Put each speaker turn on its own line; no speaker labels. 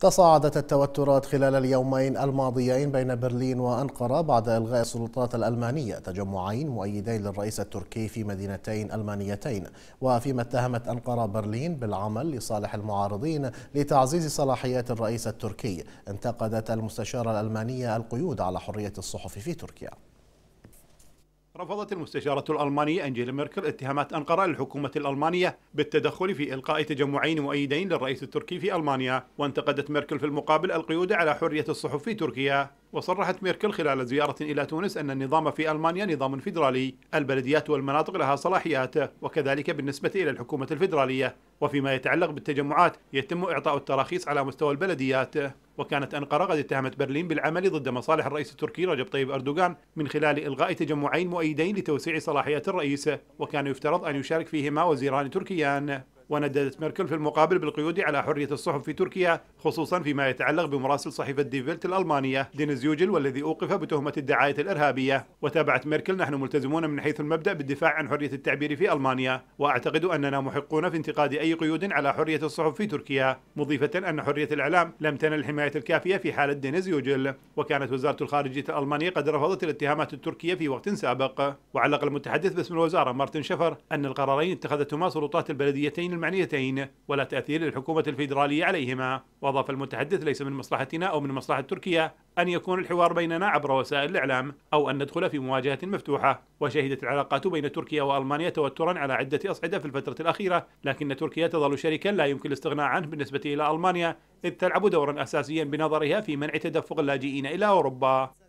تصاعدت التوترات خلال اليومين الماضيين بين برلين وأنقرة بعد إلغاء السلطات الألمانية تجمعين مؤيدين للرئيس التركي في مدينتين ألمانيتين وفيما اتهمت أنقرة برلين بالعمل لصالح المعارضين لتعزيز صلاحيات الرئيس التركي انتقدت المستشارة الألمانية القيود على حرية الصحف في تركيا
رفضت المستشارة الألمانية أنجيلا ميركل اتهامات أنقرة للحكومة الألمانية بالتدخل في إلقاء تجمعين مؤيدين للرئيس التركي في ألمانيا وانتقدت ميركل في المقابل القيود على حرية الصحف في تركيا وصرحت ميركل خلال زيارة إلى تونس أن النظام في ألمانيا نظام فيدرالي البلديات والمناطق لها صلاحيات وكذلك بالنسبة إلى الحكومة الفيدرالية وفيما يتعلق بالتجمعات يتم إعطاء التراخيص على مستوى البلديات وكانت أنقرة قد اتهمت برلين بالعمل ضد مصالح الرئيس التركي رجب طيب أردوغان من خلال إلغاء تجمعين مؤيدين لتوسيع صلاحيات الرئيس وكان يفترض أن يشارك فيهما وزيران تركيان ونددت ميركل في المقابل بالقيود على حرية الصحف في تركيا خصوصا فيما يتعلق بمراسل صحيفة ديفيلت الألمانية دينيز يوجل والذي أوقف بتهمة الدعاية الإرهابية وتابعت ميركل نحن ملتزمون من حيث المبدأ بالدفاع عن حرية التعبير في ألمانيا وأعتقد أننا محقون في انتقاد أي قيود على حرية الصحف في تركيا مضيفة أن حرية الإعلام لم تنل الحماية الكافية في حالة دينيز يوجل وكانت وزارة الخارجية الألمانية قد رفضت الاتهامات التركية في وقت سابق وعلق المتحدث باسم الوزارة مارتن شفر أن القرارين اتخذتهما سلطات البلديتين المعنيتين ولا تأثير للحكومة الفيدرالية عليهما وأضاف المتحدث ليس من مصلحتنا أو من مصلحة تركيا أن يكون الحوار بيننا عبر وسائل الإعلام أو أن ندخل في مواجهة مفتوحة وشهدت العلاقات بين تركيا وألمانيا توترا على عدة أصعدة في الفترة الأخيرة لكن تركيا تظل شريكا لا يمكن الاستغناء عنه بالنسبة إلى ألمانيا إذ تلعب دورا أساسيا بنظرها في منع تدفق اللاجئين إلى أوروبا